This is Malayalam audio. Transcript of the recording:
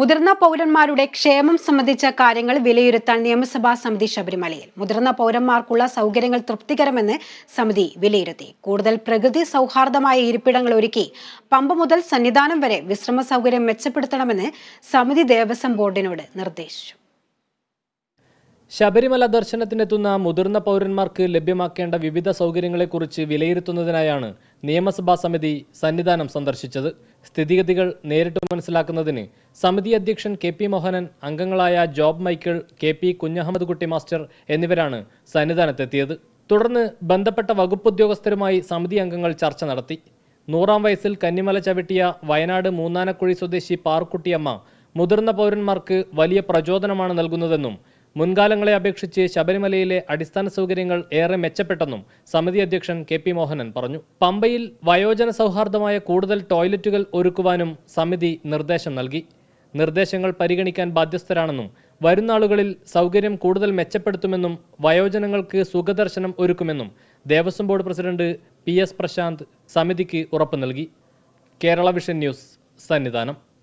മുതിർന്ന പൗരന്മാരുടെ ക്ഷേമം സംബന്ധിച്ച കാര്യങ്ങൾ വിലയിരുത്താൻ നിയമസഭാ സമിതി ശബരിമലയിൽ മുതിർന്ന പൗരന്മാർക്കുള്ള സൗകര്യങ്ങൾ തൃപ്തികരമെന്ന് സമിതി വിലയിരുത്തി കൂടുതൽ പ്രകൃതി സൗഹാർദ്ദമായ ഇരിപ്പിടങ്ങൾ ഒരുക്കി പമ്പ മുതൽ സന്നിധാനം വരെ വിശ്രമ സൗകര്യം മെച്ചപ്പെടുത്തണമെന്ന് സമിതി ദേവസ്വം ബോർഡിനോട് നിർദ്ദേശിച്ചു ശബരിമല ദർശനത്തിനെത്തുന്ന മുതിർന്ന പൗരന്മാർക്ക് ലഭ്യമാക്കേണ്ട വിവിധ സൗകര്യങ്ങളെക്കുറിച്ച് വിലയിരുത്തുന്നതിനായാണ് നിയമസഭാ സമിതി സന്നിധാനം സന്ദർശിച്ചത് സ്ഥിതിഗതികൾ നേരിട്ട് മനസ്സിലാക്കുന്നതിന് സമിതി അധ്യക്ഷൻ കെ പി മോഹനൻ അംഗങ്ങളായ Job Michael K P Kunhahammad Kutty master എന്നിവരാണ് സന്നിധാനത്തെത്തിയത് തുടർന്ന് ബന്ധപ്പെട്ട വകുപ്പ് ഉദ്യോഗസ്ഥരുമായി സമിതി അംഗങ്ങൾ ചർച്ച നടത്തി നൂറാം വയസ്സിൽ കന്നിമല ചവിട്ടിയ വയനാട് മൂന്നാനക്കുഴി സ്വദേശി പാർക്കുട്ടിയമ്മ മുതിർന്ന പൗരന്മാർക്ക് വലിയ പ്രചോദനമാണ് നൽകുന്നതെന്നും മുൻകാലങ്ങളെ അപേക്ഷിച്ച് ശബരിമലയിലെ അടിസ്ഥാന സൗകര്യങ്ങൾ ഏറെ മെച്ചപ്പെട്ടെന്നും സമിതി അധ്യക്ഷൻ കെ പി മോഹനൻ പറഞ്ഞു പമ്പയിൽ വയോജന സൗഹാർദ്ദമായ കൂടുതൽ ടോയ്ലറ്റുകൾ ഒരുക്കുവാനും സമിതി നിർദ്ദേശം നൽകി നിർദ്ദേശങ്ങൾ പരിഗണിക്കാൻ ബാധ്യസ്ഥരാണെന്നും വരുന്നാളുകളിൽ സൗകര്യം കൂടുതൽ മെച്ചപ്പെടുത്തുമെന്നും വയോജനങ്ങൾക്ക് സുഖദർശനം ഒരുക്കുമെന്നും Devaswom board president P S Prashanth സമിതിക്ക് ഉറപ്പ് നൽകി കേരള വിഷൻ ന്യൂസ് സന്നിധാനം